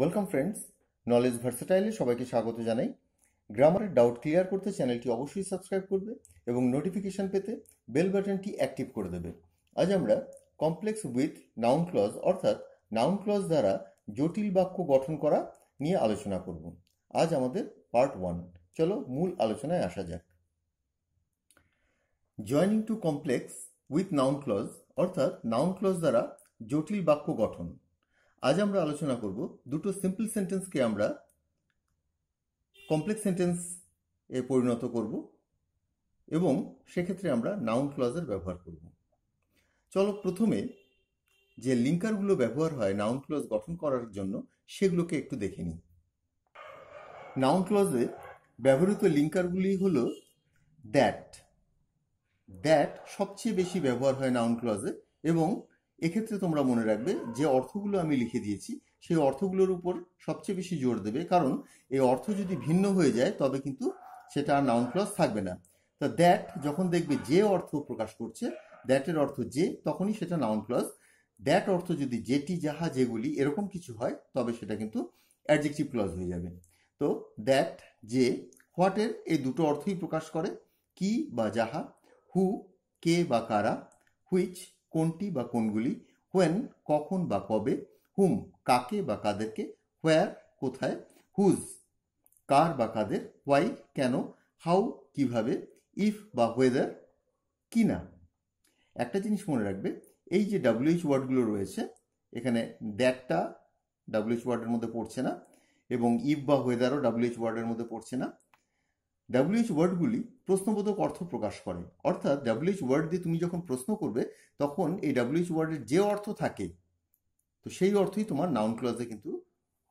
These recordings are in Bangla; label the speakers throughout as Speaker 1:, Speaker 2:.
Speaker 1: ওয়েলকাম ফ্রেন্ডস নলেজ ভার্সেটাইলে সবাইকে স্বাগত জানাই গ্রামারের ডাউট ক্লিয়ার করতে চ্যানেলটি অবশ্যই সাবস্ক্রাইব করবে এবং নোটিফিকেশন পেতে বেল বাটনটি অ্যাক্টিভ করে দেবে আজ আমরা কমপ্লেক্স উইথ নাউন ক্লজ অর্থাৎ নাউন ক্লজ দ্বারা জটিল বাক্য গঠন করা নিয়ে আলোচনা করব আজ আমাদের পার্ট ওয়ান চলো মূল আলোচনায় আসা যাক joining to complex with noun clause অর্থাৎ নাউন ক্লজ দ্বারা জটিল বাক্য গঠন আজ আমরা আলোচনা করব দুটো সিম্পল সেন্টেন্সকে আমরা কমপ্লেক্স সেন্টেন্স এ পরিণত করব এবং সেক্ষেত্রে আমরা নাউন ক্লজের ব্যবহার করব চলো প্রথমে যে লিঙ্কারগুলো ব্যবহার হয় নাউন ক্লজ গঠন করার জন্য সেগুলোকে একটু দেখে নিই নাউন ক্লজে ব্যবহৃত লিঙ্কারগুলি হলো দ্যাট দ্যাট সবচেয়ে বেশি ব্যবহার হয় নাউন ক্লজে এবং এক্ষেত্রে তোমরা মনে রাখবে যে অর্থগুলো আমি লিখে দিয়েছি সেই অর্থগুলোর উপর সবচেয়ে বেশি জোর দেবে কারণ এই অর্থ যদি ভিন্ন হয়ে যায় তবে কিন্তু সেটা আর নাউন ক্লস থাকবে না তা দ্যাট যখন দেখবে যে অর্থ প্রকাশ করছে দ্যাটের অর্থ যে তখনই সেটা নাউন ক্লস দ্যাট অর্থ যদি যেটি যাহা যেগুলি এরকম কিছু হয় তবে সেটা কিন্তু অ্যাডজেক্টিভ ক্লজ হয়ে যাবে তো দ্যাট যে হোয়াটের এই দুটো অর্থই প্রকাশ করে কি বা যাহা হু কে বা কারা হুইচ কোনটি বা কোনগুলি হোয়েন কখন বা কবে হুম কাকে বা কাদেরকে হোয়ার কোথায় হুজ কার বা কাদের হোয়াই কেন হাউ কিভাবে ইফ বা হোয়েদার কি না একটা জিনিস মনে রাখবে এই যে ডাব্লিউএইচ ওয়ার্ডগুলো রয়েছে এখানে দ্যাটটা ডাব্লিউএইচ ওয়ার্ডের মধ্যে পড়ছে না এবং ইফ বা হোয়েদারও ডাব্লিউএইচ ওয়ার্ডের মধ্যে পড়ছে না ডাব্লিউএইচ ওয়ার্ডগুলি প্রশ্নবোধক অর্থ প্রকাশ করে অর্থাৎ ডাব্লিউএইচ ওয়ার্ড দিয়ে তুমি যখন প্রশ্ন করবে তখন এই ডাব্লিউএইচ ওয়ার্ডের যে অর্থ থাকে তো সেই অর্থই তোমার নাউন ক্লজে কিন্তু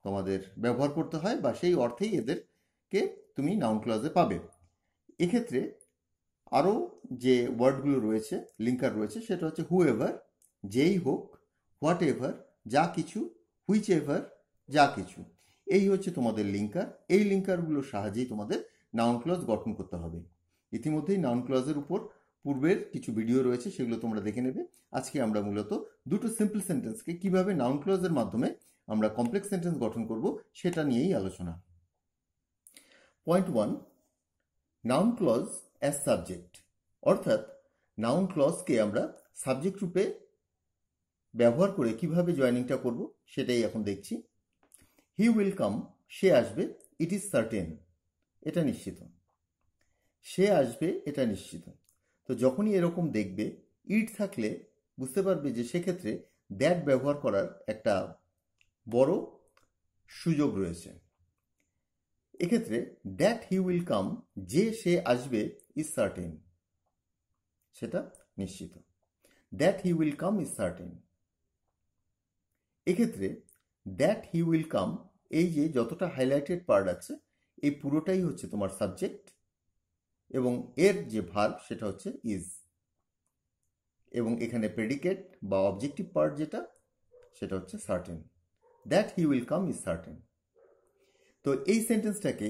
Speaker 1: তোমাদের ব্যবহার করতে হয় বা সেই অর্থেই এদেরকে তুমি নাউন ক্লজে পাবে এক্ষেত্রে আরও যে ওয়ার্ডগুলো রয়েছে লিঙ্কার রয়েছে সেটা হচ্ছে হু এভার যেই হোক হোয়াট এভার যা কিছু হুইচ এভার যা কিছু এই হচ্ছে তোমাদের লিঙ্কার এই লিঙ্কারগুলোর সাহায্যেই তোমাদের নাউন ক্লজ গঠন করতে হবে ইতিমধ্যেই নাউন ক্লজের উপর পূর্বের কিছু ভিডিও রয়েছে সেগুলো তোমরা দেখে নেবে আজকে আমরা মূলত দুটো সিম্পল সেন্টেন্সকে কিভাবে নাউন ক্লজের মাধ্যমে আমরা কমপ্লেক্স সেন্টেন্স গঠন করব সেটা নিয়েই আলোচনা point one noun clause as subject অর্থাৎ নাউন ক্লজকে আমরা সাবজেক্ট রূপে ব্যবহার করে কিভাবে জয়নিংটা করব সেটাই এখন দেখছি হি উইল কাম সে আসবে ইট ইজ সার্টেন এটা নিশ্চিত সে আসবে এটা নিশ্চিত তো যখনই এরকম দেখবে ইট থাকলে বুঝতে পারবে যে সেক্ষেত্রে দ্যাট ব্যবহার করার একটা বড় সুযোগ রয়েছে এক্ষেত্রে দ্যাট হি উইল কাম যে সে আসবে ইজ সার্টেন সেটা নিশ্চিত that he will come is certain এক্ষেত্রে দ্যাট হি উইল কাম এই যে যতটা হাইলাইটেড পার্ট আছে এই পুরোটাই হচ্ছে তোমার সাবজেক্ট এবং এর যে ভার্ব সেটা হচ্ছে ইজ এবং এখানে প্রেডিকেট বা অবজেক্টিভ পার্ট যেটা সেটা হচ্ছে certain that he will come is certain তো এই সেন্টেন্সটাকে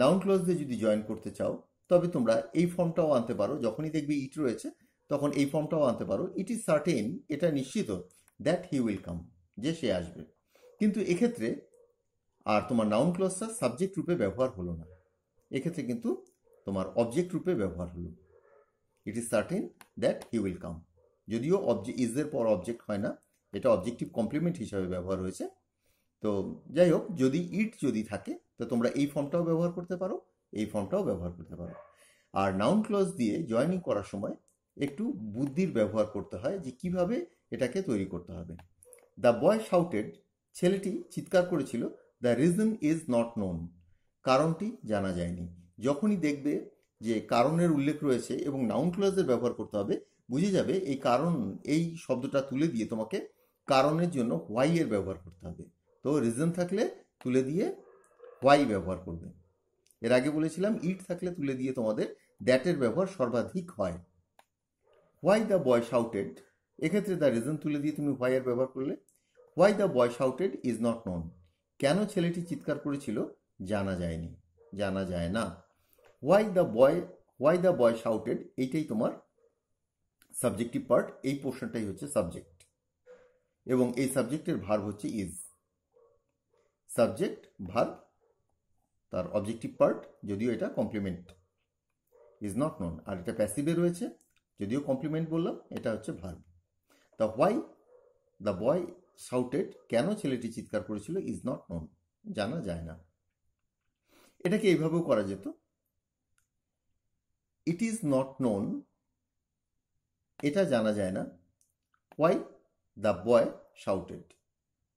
Speaker 1: নাউন ক্লোজ দিয়ে যদি জয়েন করতে চাও তবে তোমরা এই ফর্মটাও আনতে পারো যখনই দেখবে ইট রয়েছে তখন এই ফর্মটাও আনতে পারো ইট ইজ সার্টেন এটা নিশ্চিত দ্যাট হি উইল কাম যে সে আসবে কিন্তু এক্ষেত্রে আর তোমার নাউন ক্লজটা সাবজেক্ট রূপে ব্যবহার হলো না এক্ষেত্রে কিন্তু তোমার অবজেক্ট রূপে ব্যবহার হলো it is certain that he will come যদিও অবজে ইজের পর অবজেক্ট হয় না এটা অবজেক্টিভ কমপ্লিমেন্ট হিসাবে ব্যবহার হয়েছে তো যাই হোক যদি ইট যদি থাকে তো তোমরা এই ফর্মটাও ব্যবহার করতে পারো এই ফর্মটাও ব্যবহার করতে পারো আর নাউন ক্লজ দিয়ে জয়নিং করার সময় একটু বুদ্ধির ব্যবহার করতে হয় যে কিভাবে এটাকে তৈরি করতে হবে দ্য বয় শাউটেড ছেলেটি চিৎকার করেছিল the reason is not known কারণটি জানা যায়নি যখনই দেখবে যে কারণের উল্লেখ রয়েছে এবং নাউন ক্লাসের ব্যবহার করতে হবে বুঝে যাবে এই কারণ এই শব্দটা তুলে দিয়ে তোমাকে কারণের জন্য হোয়াই এর ব্যবহার করতে হবে তো রিজন থাকলে তুলে দিয়ে হোয়াই ব্যবহার করবে এর আগে বলেছিলাম ইট থাকলে তুলে দিয়ে তোমাদের দ্যাটের ব্যবহার সর্বাধিক হয় হোয়াই দ্য বয় শাউটেড এক্ষেত্রে দ্য রিজন তুলে দিয়ে তুমি হোয়াই এর ব্যবহার করলে why the boy shouted is not known কেন ছেলেটি চিৎকার করেছিল জানা যায়নি জানা যায় না why the boy why the boy shouted এইটাই তোমার সাবজেক্টিভ পার্ট এই পোর্শনটাই হচ্ছে সাবজেক্ট এবং এই সাবজেক্টের ভার হচ্ছে ইজ সাবজেক্ট ভার তার অবজেক্টিভ পার্ট যদিও এটা কমপ্লিমেন্ট ইজ নট নন আর এটা প্যাসিভে রয়েছে যদিও কমপ্লিমেন্ট বললাম এটা হচ্ছে verb the why the boy shouted কেন ছেলেটি চিৎকার করেছিল ইজ নট নোন জানা যায় না এটাকে এইভাবেও করা যেত ইট ইজ নট নোন এটা জানা যায় না ওয়াই দ্য বয় শাউটেড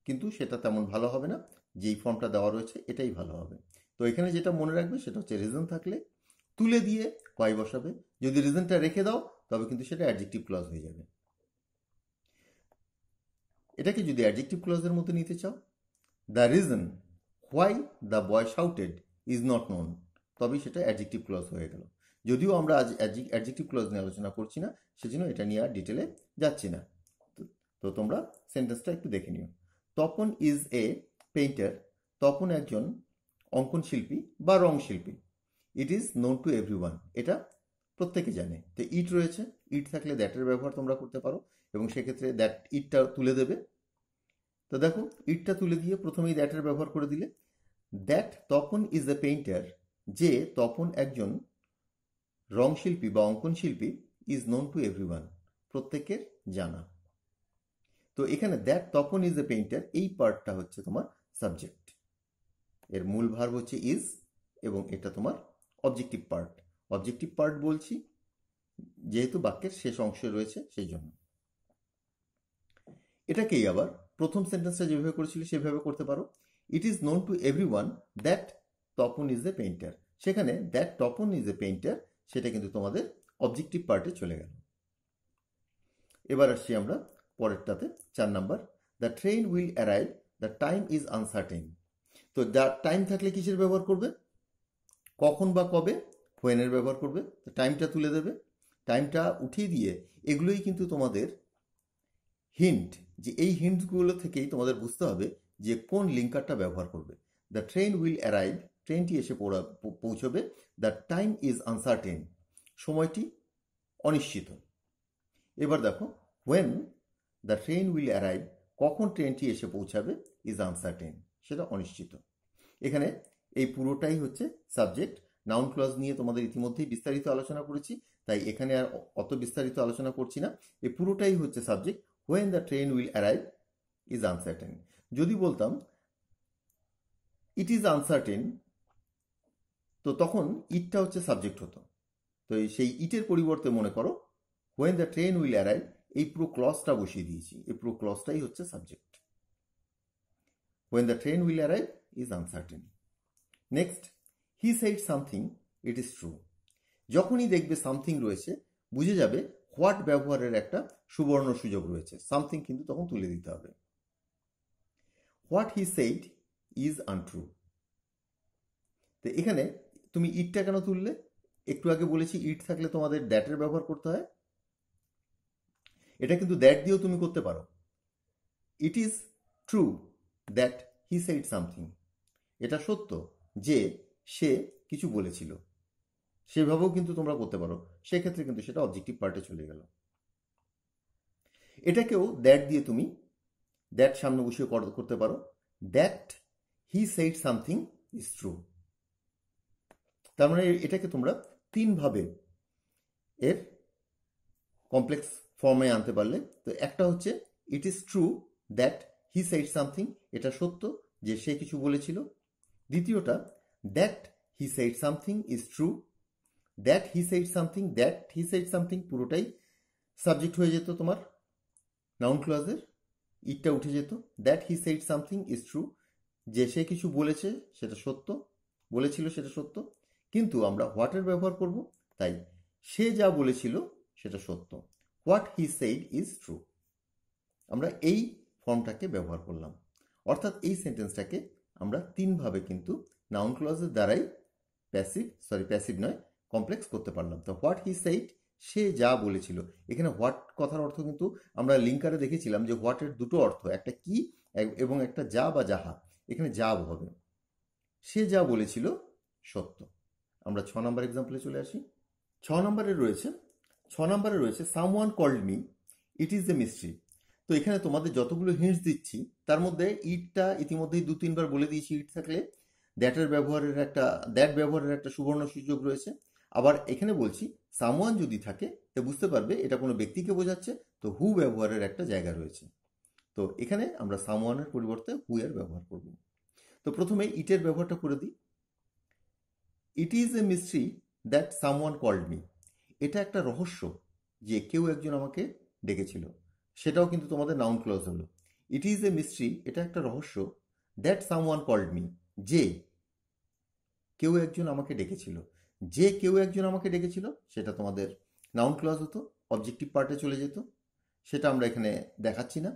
Speaker 1: কিন্তু সেটা তেমন ভালো হবে না যেই ফর্মটা দেওয়া রয়েছে এটাই ভালো হবে তো এখানে যেটা মনে রাখবে সেটা হচ্ছে রিজন থাকলে তুলে দিয়ে ওয়াই বসাবে যদি রিজনটা রেখে দাও তবে কিন্তু সেটা অ্যাডজেক্টিভ ক্লজ হয়ে যাবে এটাকে যদি অ্যাডজেক্টিভ ক্লজের মতো নিতে চাও the reason why the boy shouted is not known তবে সেটা অ্যাডজেক্টিভ ক্লজ হয়ে গেল যদিও আমরা আজ অ্যাডজেক্টিভ ক্লজ নিয়ে আলোচনা করছি না সেজন্য এটা নিয়ে আর ডিটেলে যাচ্ছি না তো তোমরা সেন্টেন্সটা একটু দেখে নিও Tapan is a painter Tapan একজন অঙ্কন শিল্পী বা রং শিল্পী it is known to every এটা প্রত্যেকে জানে তো ইট রয়েছে ইট থাকলে দ্যাটের ব্যবহার তোমরা করতে পারো এবং সেক্ষেত্রে দ্যাট ইটটা তুলে দেবে তো দেখো ইটটা তুলে দিয়ে প্রথমেই দ্যাটের ব্যবহার করে দিলে that Tapan is a painter যে তপন একজন শিল্পী বা অঙ্কন শিল্পী ইজ নোন টু এভরিওয়ান প্রত্যেকের জানা তো এখানে that Tapan is a painter এই পার্টটা হচ্ছে তোমার সাবজেক্ট এর মূল ভার্ব হচ্ছে ইজ এবং এটা তোমার অবজেক্টিভ পার্ট অবজেক্টিভ পার্ট বলছি যেহেতু বাক্যের শেষ অংশে রয়েছে সেই জন্য এটাকেই আবার প্রথম সেন্টেন্সটা যেভাবে করেছিল সেভাবে করতে পারো it is known to everyone that Tapan is a painter সেখানে that Tapan is a painter সেটা কিন্তু তোমাদের অবজেক্টিভ পার্টে চলে গেল এবার আসছি আমরা পরেরটাতে চার number the train will arrive the time is uncertain তো দ্য টাইম থাকলে কিসের ব্যবহার করবে কখন বা কবে হোয়েনের ব্যবহার করবে টাইমটা তুলে দেবে টাইমটা উঠিয়ে দিয়ে এগুলোই কিন্তু তোমাদের হিন্ট যে এই হিন্টগুলো থেকেই তোমাদের বুঝতে হবে যে কোন লিঙ্কারটা ব্যবহার করবে দ্য ট্রেন উইল অ্যারাইভ ট্রেনটি এসে পড়া পৌঁছবে দ্য টাইম ইজ আনসার্টেন সময়টি অনিশ্চিত এবার দেখো when the train will arrive কখন ট্রেনটি এসে পৌঁছাবে ইজ আনসার্টেন সেটা অনিশ্চিত এখানে এই পুরোটাই হচ্ছে সাবজেক্ট নাউন ক্লজ নিয়ে তোমাদের ইতিমধ্যেই বিস্তারিত আলোচনা করেছি তাই এখানে আর অত বিস্তারিত আলোচনা করছি না এই পুরোটাই হচ্ছে subject when the train will arrive is uncertain যদি বলতাম ইট ইজ আনসার্টেন তো তখন ইটটা হচ্ছে সাবজেক্ট হতো তো সেই ইটের পরিবর্তে মনে করো when the train will arrive এই পুরো ক্লসটা বসিয়ে দিয়েছি এই পুরো ক্লসটাই হচ্ছে subject when the train will arrive is uncertain next he said something it is true যখনই দেখবে সামথিং রয়েছে বুঝে যাবে হোয়াট ব্যবহারের একটা সুবর্ণ সুযোগ রয়েছে সামথিং কিন্তু তখন তুলে দিতে হবে what he said is untrue তো এখানে তুমি ইটটা কেন তুললে একটু আগে বলেছি ইট থাকলে তোমাদের দ্যাটের ব্যবহার করতে হয় এটা কিন্তু দ্যাট দিয়েও তুমি করতে পারো it is true that he said something এটা সত্য যে সে কিছু বলেছিল সেভাবেও কিন্তু তোমরা করতে পারো সেক্ষেত্রে কিন্তু সেটা অবজেক্টিভ পার্টে চলে গেল এটাকেও দ্যাট দিয়ে তুমি দ্যাট সামনে বসিয়ে করতে পারো that he said something is true তার মানে এটাকে তোমরা তিনভাবে এর কমপ্লেক্স ফর্মে আনতে পারলে তো একটা হচ্ছে it is true that he said something এটা সত্য যে সে কিছু বলেছিল দ্বিতীয়টা that he said something is true that he said something that he said something পুরোটাই সাবজেক্ট হয়ে যেত তোমার নাউন ক্লজের ইটটা উঠে যেত that he said something is true যে সে কিছু বলেছে সেটা সত্য বলেছিল সেটা সত্য কিন্তু আমরা হোয়াটের ব্যবহার করব তাই সে যা বলেছিল সেটা সত্য what he said is true আমরা এই ফর্মটাকে ব্যবহার করলাম অর্থাৎ এই সেন্টেন্সটাকে আমরা তিনভাবে কিন্তু নাউন ক্লজের দ্বারাই প্যাসিভ সরি প্যাসিভ নয় কমপ্লেক্স করতে পারলাম তো হোয়াট হি সেইট সে যা বলেছিল এখানে হোয়াট কথার অর্থ কিন্তু আমরা লিঙ্কারে দেখেছিলাম যে হোয়াটের দুটো অর্থ একটা কি এবং একটা যা বা যাহা এখানে যা হবে সে যা বলেছিল সত্য আমরা ছ নম্বর এক্সাম্পলে চলে আসি ছ নম্বরে রয়েছে ছ নম্বরে রয়েছে someone called me it is a mystery তো এখানে তোমাদের যতগুলো হিন্টস দিচ্ছি তার মধ্যে ইটটা ইতিমধ্যেই দু তিনবার বলে দিয়েছি ইট থাকলে দ্যাটের ব্যবহারের একটা দ্যাট ব্যবহারের একটা সুবর্ণ সুযোগ রয়েছে আবার এখানে বলছি সামওয়ান যদি থাকে তা বুঝতে পারবে এটা কোনো ব্যক্তিকে বোঝাচ্ছে তো হু ব্যবহারের একটা জায়গা রয়েছে তো এখানে আমরা সামওয়ানের পরিবর্তে হু এর ব্যবহার করব তো প্রথমে ইটের ব্যবহারটা করে দিই it is a mystery that someone called me এটা একটা রহস্য যে কেউ একজন আমাকে ডেকেছিল সেটাও কিন্তু তোমাদের নাউন ক্লজ হলো ইট ইজ এ মিস্ট্রি এটা একটা রহস্য দ্যাট সামওয়ান কল্ড মি যে কেউ একজন আমাকে ডেকেছিল যে কেউ একজন আমাকে ডেকেছিল সেটা তোমাদের নাউন ক্লজ হতো অবজেক্টিভ পার্টে চলে যেত সেটা আমরা এখানে দেখাচ্ছি না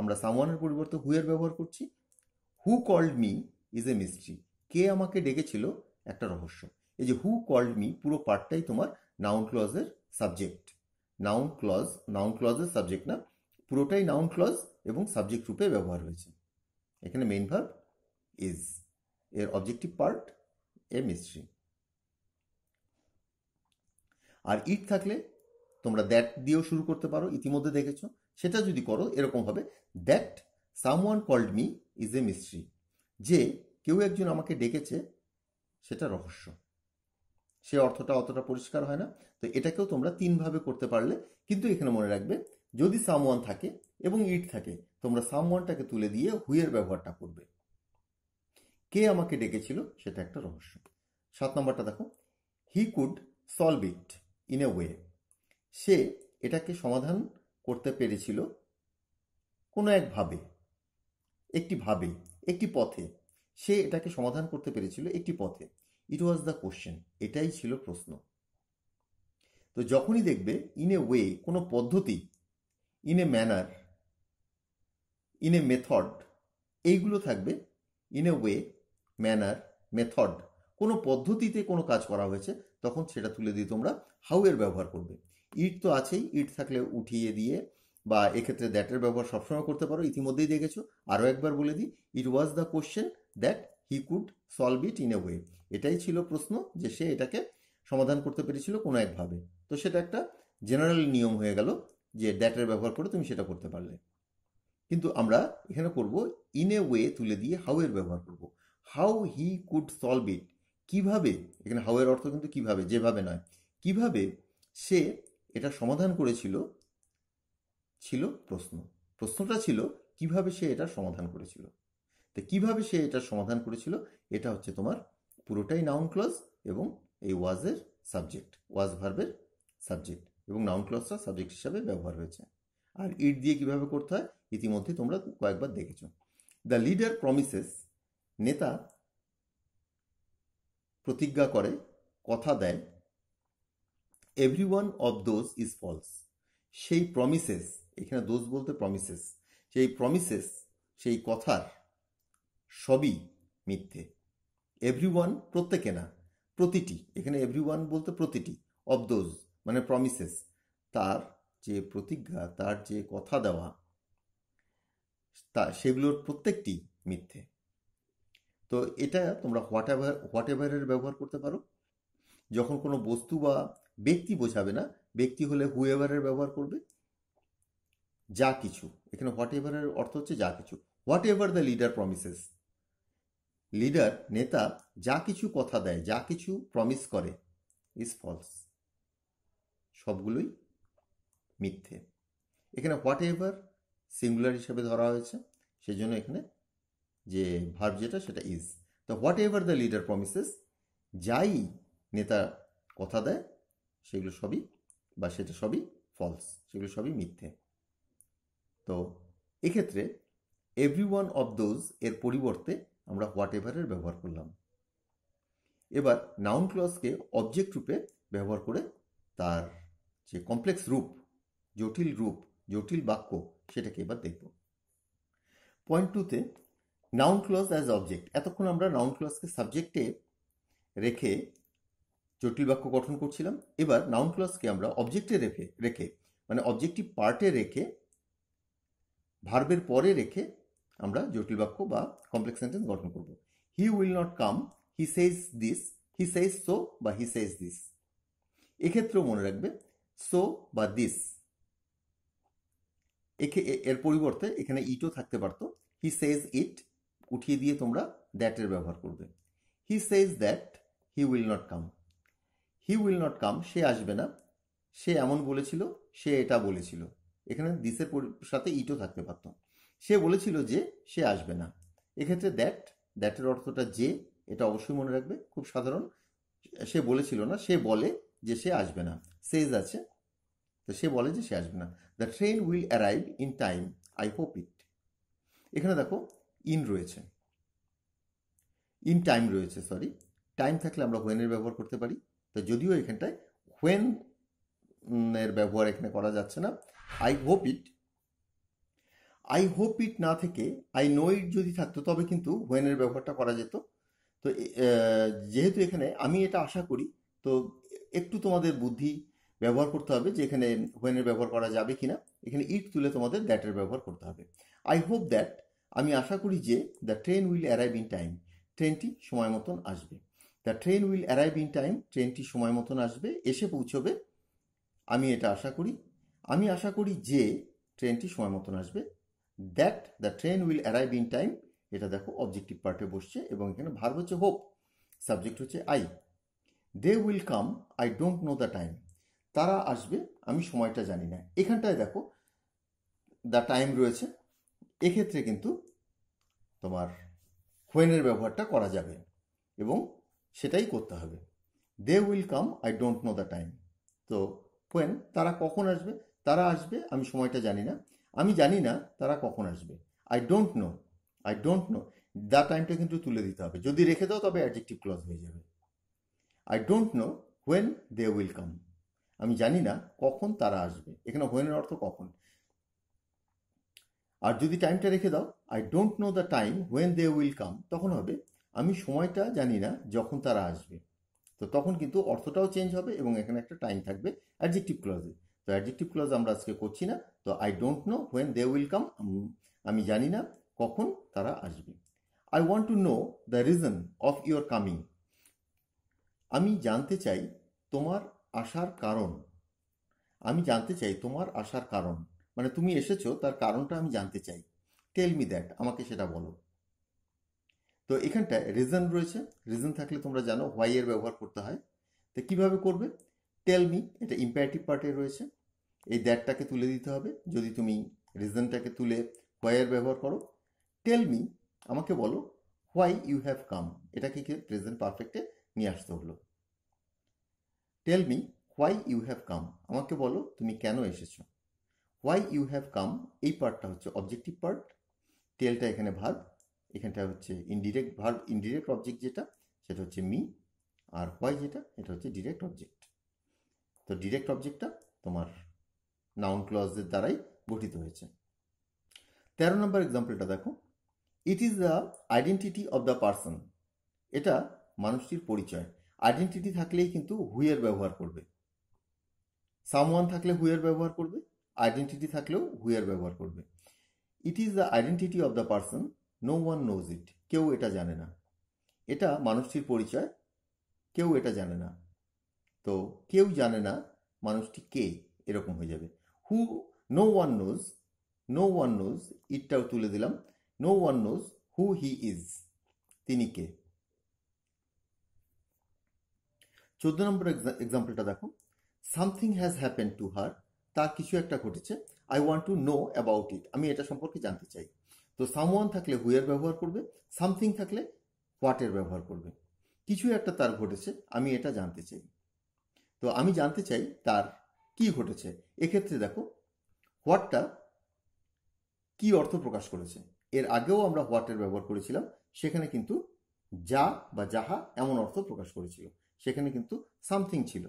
Speaker 1: আমরা সামওয়ানের পরিবর্তে হুয়ের ব্যবহার করছি who called me is a mystery কে আমাকে ডেকেছিল একটা রহস্য এই যে হু কল্ড মি পুরো পার্টটাই তোমার নাউন ক্লজের সাবজেক্ট নাউন ক্লজ নাউন ক্লজের সাবজেক্ট না পুরোটাই নাউন ক্লজ এবং সাবজেক্ট রূপে ব্যবহার হয়েছে এখানে মেইন ভার্ব ইজ এর অবজেক্টিভ পার্ট এ মিস্ট্রি আর ইট থাকলে তোমরা দ্যাট দিয়েও শুরু করতে পারো ইতিমধ্যে দেখেছো সেটা যদি করো এরকম হবে that someone called me is a mystery যে কেউ একজন আমাকে ডেকেছে সেটা রহস্য সে অর্থটা অতটা পরিষ্কার হয় না তো এটাকেও তোমরা তিনভাবে করতে পারলে কিন্তু এখানে মনে রাখবে যদি সামওয়ান থাকে এবং ইট থাকে তোমরা সামওয়ানটাকে তুলে দিয়ে হুইয়ের ব্যবহারটা করবে কে আমাকে ডেকেছিল সেটা একটা রহস্য সাত নম্বরটা দেখো he could solve it in a way সে এটাকে সমাধান করতে পেরেছিল কোনো একভাবে একটি ভাবে একটি পথে সে এটাকে সমাধান করতে পেরেছিল একটি পথে ইট ওয়াজ দ্য কোশ্চেন এটাই ছিল প্রশ্ন তো যখনই দেখবে ইন এ ওয়ে কোনো পদ্ধতি in a manner in a method এইগুলো থাকবে in a way manner method কোনো পদ্ধতিতে কোনো কাজ করা হয়েছে তখন সেটা তুলে দিয়ে তোমরা হাউয়ের ব্যবহার করবে ইট তো আছেই ইট থাকলে উঠিয়ে দিয়ে বা এক্ষেত্রে দ্যাটের ব্যবহার সবসময় করতে পারো ইতিমধ্যেই দেখেছো আরও একবার বলে দিই it was the question that he could solve it in a way এটাই ছিল প্রশ্ন যে সে এটাকে সমাধান করতে পেরেছিল কোনো একভাবে তো সেটা একটা জেনারেল নিয়ম হয়ে গেল যে ড্যাটের ব্যবহার করে তুমি সেটা করতে পারলে কিন্তু আমরা এখানে করব ইন এ ওয়ে তুলে দিয়ে হাউয়ের ব্যবহার করব how he could solve it কিভাবে এখানে হাওয়ের অর্থ কিন্তু কিভাবে যেভাবে নয় কিভাবে সে এটা সমাধান করেছিল ছিল প্রশ্ন প্রশ্নটা ছিল কিভাবে সে এটা সমাধান করেছিল তো কিভাবে সে এটা সমাধান করেছিল এটা হচ্ছে তোমার পুরোটাই নাউন ক্লস এবং এই ওয়াজের সাবজেক্ট ওয়াজ ভার্বের সাবজেক্ট এবং নাউন ক্লসটা সাবজেক্ট হিসাবে ব্যবহার হয়েছে আর ইট দিয়ে কিভাবে করতে হয় ইতিমধ্যে তোমরা কয়েকবার দেখেছো দ্য লিডার প্রমিসেস নেতা প্রতিজ্ঞা করে কথা দেয় every one of those is false সেই প্রমিসেস এখানে দোষ বলতে প্রমিসেস সেই প্রমিসেস সেই কথার সবই মিথ্যে এভরি ওয়ান প্রত্যেকে না প্রতিটি এখানে এভরি ওয়ান বলতে প্রতিটি অব দোজ মানে প্রমিসেস তার যে প্রতিজ্ঞা তার যে কথা দেওয়া তা সেগুলোর প্রত্যেকটি মিথ্যে তো এটা তোমরা হোয়াট এভার হোয়াট এভারের ব্যবহার করতে পারো যখন কোনো বস্তু বা ব্যক্তি বোঝাবে না ব্যক্তি হলে হু এভারের ব্যবহার করবে যা কিছু এখানে হোয়াট এভারের অর্থ হচ্ছে যা কিছু whatever the leader promises leader নেতা যা কিছু কথা দেয় যা কিছু প্রমিস করে ইজ ফলস সবগুলোই মিথ্যে এখানে হোয়াট এভার সিঙ্গুলার হিসেবে ধরা হয়েছে সেজন্য এখানে যে ভার্ব যেটা সেটা ইজ তো whatever the leader promises যাই নেতা কথা দেয় সেগুলো সবই বা সেটা সবই ফলস সেগুলো সবই মিথ্যে তো এক্ষেত্রে এভরি ওয়ান অব দোজ এর পরিবর্তে আমরা হোয়াট এভারের ব্যবহার করলাম এবার নাউন ক্লসকে অবজেক্ট রূপে ব্যবহার করে তার যে কমপ্লেক্স রূপ জটিল রূপ জটিল বাক্য সেটাকে এবার দেখব পয়েন্ট টুতে নাউন ক্লজ অ্যাজ অবজেক্ট এতক্ষণ আমরা নাউন ক্লজকে সাবজেক্টে রেখে জটিল বাক্য গঠন করছিলাম এবার নাউন ক্লজকে আমরা অবজেক্টে রেখে রেখে মানে অবজেক্টিভ পার্টে রেখে ভার্বের পরে রেখে আমরা জটিল বাক্য বা কমপ্লেক্স সেন্টেন্স গঠন করব he will not come he says this he says so বা হি সেজ দিস এক্ষেত্রেও মনে রাখবে সো বা দিস এর পরিবর্তে এখানে ইটও থাকতে পারতো হি সেজ ইট উঠিয়ে দিয়ে তোমরা দ্যাটের ব্যবহার করবে he says that he will not come he will not come সে আসবে না সে এমন বলেছিল সে এটা বলেছিল এখানে দিসের সাথে ইটও থাকতে পারত সে বলেছিল যে সে আসবে না এক্ষেত্রে দ্যাট দ্যাটের অর্থটা যে এটা অবশ্যই মনে রাখবে খুব সাধারণ সে বলেছিল না সে বলে যে সে আসবে না সেজ আছে তো সে বলে যে সে আসবে না the train will arrive in time I hope it এখানে দেখো ইন রয়েছে ইন টাইম রয়েছে সরি টাইম থাকলে আমরা হোয়েনের ব্যবহার করতে পারি তো যদিও এখানটায় হোয়েন এর ব্যবহার এখানে করা যাচ্ছে না I hope it I hope it না থেকে আই নো ইট যদি থাকতো তবে কিন্তু হোয়েনের ব্যবহারটা করা যেত তো যেহেতু এখানে আমি এটা আশা করি তো একটু তোমাদের বুদ্ধি ব্যবহার করতে হবে যে এখানে হোয়েনের ব্যবহার করা যাবে কিনা এখানে ইট তুলে তোমাদের দ্যাটের ব্যবহার করতে হবে আই হোপ দ্যাট আমি আশা করি যে the train will arrive in time ট্রেনটি সময় মতন আসবে the train will arrive in time ট্রেনটি সময় মতন আসবে এসে পৌঁছবে আমি এটা আশা করি আমি আশা করি যে ট্রেনটি সময় মতন আসবে that the train will arrive in time এটা দেখো অবজেক্টিভ পার্টে বসছে এবং এখানে ভার হচ্ছে হোপ সাবজেক্ট হচ্ছে I they will come I don't know the time তারা আসবে আমি সময়টা জানি না এখানটায় দেখো দ্য টাইম রয়েছে এক্ষেত্রে কিন্তু তোমার হোয়েনের ব্যবহারটা করা যাবে এবং সেটাই করতে হবে they will come I don't know the time তো হোয়েন তারা কখন আসবে তারা আসবে আমি সময়টা জানি না আমি জানি না তারা কখন আসবে I don't know I don't know the টাইমটা কিন্তু তুলে দিতে হবে যদি রেখে দাও তবে অ্যাডজেক্টিভ ক্লজ হয়ে যাবে I don't know when they will come আমি জানি না কখন তারা আসবে এখানে হোয়েনের অর্থ কখন আর যদি টাইমটা রেখে দাও I don't know the time when they will come তখন হবে আমি সময়টা জানি না যখন তারা আসবে তো তখন কিন্তু অর্থটাও চেঞ্জ হবে এবং এখানে একটা টাইম থাকবে অ্যাডজেক্টিভ ক্লজে তো অ্যাডজেক্টিভ ক্লজ আমরা আজকে করছি না তো I don't know when they will come আমি জানি না কখন তারা আসবে I want to know the reason of your coming আমি জানতে চাই তোমার আসার কারণ আমি জানতে চাই তোমার আসার কারণ মানে তুমি এসেছো তার কারণটা আমি জানতে চাই টেল মি দ্যাট আমাকে সেটা বলো তো এখানটায় রিজন রয়েছে রিজন থাকলে তোমরা জানো হোয়াই এর ব্যবহার করতে হয় তো কিভাবে করবে টেল মি এটা ইম্পারেটিভ পার্টে রয়েছে এই দ্যাটটাকে তুলে দিতে হবে যদি তুমি রিজনটাকে তুলে হোয়াই এর ব্যবহার করো টেল মি আমাকে বলো হোয়াই ইউ হ্যাভ কাম এটাকে কি প্রেজেন্ট পারফেক্টে নিয়ে আসতে হলো tell me why you have come আমাকে বলো তুমি কেন এসেছো হোয়াই ইউ হ্যাভ কাম এই পার্টটা হচ্ছে অবজেক্টিভ পার্ট টেলটা এখানে ভার্ব এখানটা হচ্ছে ইনডিরেক্ট ভার্ব ইনডিরেক্ট অবজেক্ট যেটা সেটা হচ্ছে মি আর হোয়াই যেটা এটা হচ্ছে ডিরেক্ট অবজেক্ট তো ডিরেক্ট অবজেক্টটা তোমার নাউন ক্লজের দ্বারাই গঠিত হয়েছে তেরো নম্বর এক্সাম্পলটা দেখো it is the identity of the person এটা মানুষটির পরিচয় আইডেন্টিটি থাকলেই কিন্তু হুইয়ের ব্যবহার করবে সামওয়ান থাকলে হুইয়ের ব্যবহার করবে আইডেন্টিটি থাকলেও হুয়ার ব্যবহার করবে it is the identity of the person no one knows it কেউ এটা জানে না এটা মানুষটির পরিচয় কেউ এটা জানে না তো কেউ জানে না মানুষটি কে এরকম হয়ে যাবে who no one knows no one knows ইটটাও তুলে দিলাম no one knows who he is তিনি কে চোদ্দ নম্বর এক্সাম্পলটা দেখো something has happen to her তার কিছু একটা ঘটেছে I want to know about it আমি এটা সম্পর্কে জানতে চাই তো সামওয়ান থাকলে হুয়ের ব্যবহার করবে সামথিং থাকলে হোয়াটের ব্যবহার করবে কিছু একটা তার ঘটেছে আমি এটা জানতে চাই তো আমি জানতে চাই তার কি ঘটেছে এক্ষেত্রে দেখো হোয়াটটা কি অর্থ প্রকাশ করেছে এর আগেও আমরা হোয়াটের ব্যবহার করেছিলাম সেখানে কিন্তু যা বা যাহা এমন অর্থ প্রকাশ করেছিল সেখানে কিন্তু সামথিং ছিল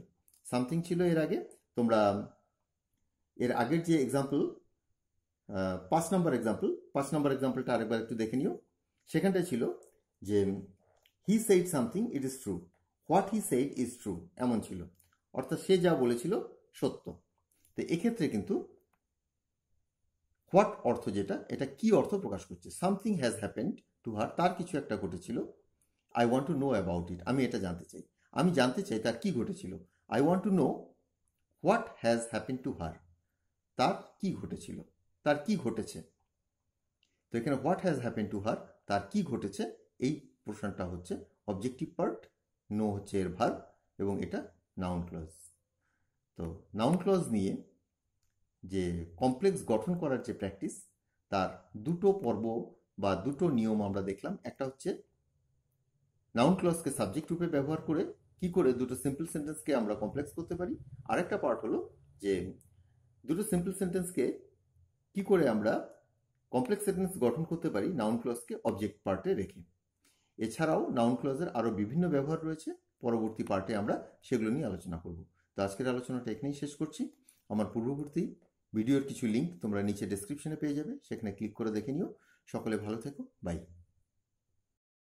Speaker 1: সামথিং ছিল এর আগে তোমরা এর আগের যে এক্সাম্পল পাঁচ নম্বর এক্সাম্পল পাঁচ নম্বর এক্সাম্পলটা আরেকবার একটু দেখে নিও সেখানটায় ছিল যে he said something it is true what he said is true এমন ছিল অর্থাৎ সে যা বলেছিল সত্য তো এক্ষেত্রে কিন্তু হোয়াট অর্থ যেটা এটা কি অর্থ প্রকাশ করছে something has happened to her তার কিছু একটা ঘটেছিল I want to know about it আমি এটা জানতে চাই আমি জানতে চাই তার কি ঘটেছিল I want to know what has happen to her তার কি ঘটেছিল তার কি ঘটেছে তো এখানে what has happen to her তার কি ঘটেছে এই প্রশ্নটা হচ্ছে অবজেক্টিভ পার্ট নো হচ্ছে এর ভার এবং এটা নাউন ক্লজ তো নাউন ক্লজ নিয়ে যে কমপ্লেক্স গঠন করার যে প্র্যাকটিস তার দুটো পর্ব বা দুটো নিয়ম আমরা দেখলাম একটা হচ্ছে নাউন ক্লজকে সাবজেক্ট রূপে ব্যবহার করে কি করে দুটো সিম্পল সেন্টেন্সকে আমরা কমপ্লেক্স করতে পারি আরেকটা পার্ট হলো যে দুটো সিম্পল সেন্টেন্সকে কি করে আমরা কমপ্লেক্স সেন্টেন্স গঠন করতে পারি নাউন ক্লজকে অবজেক্ট পার্টে রেখে এছাড়াও নাউন ক্লজের আরও বিভিন্ন ব্যবহার রয়েছে পরবর্তী পার্টে আমরা সেগুলো নিয়ে আলোচনা করব তো আজকের আলোচনাটা এখানেই শেষ করছি আমার পূর্ববর্তী ভিডিওর কিছু লিঙ্ক তোমরা নিচে ডেসক্রিপশনে পেয়ে যাবে সেখানে ক্লিক করে দেখে নিও সকলে ভালো থেকো বাই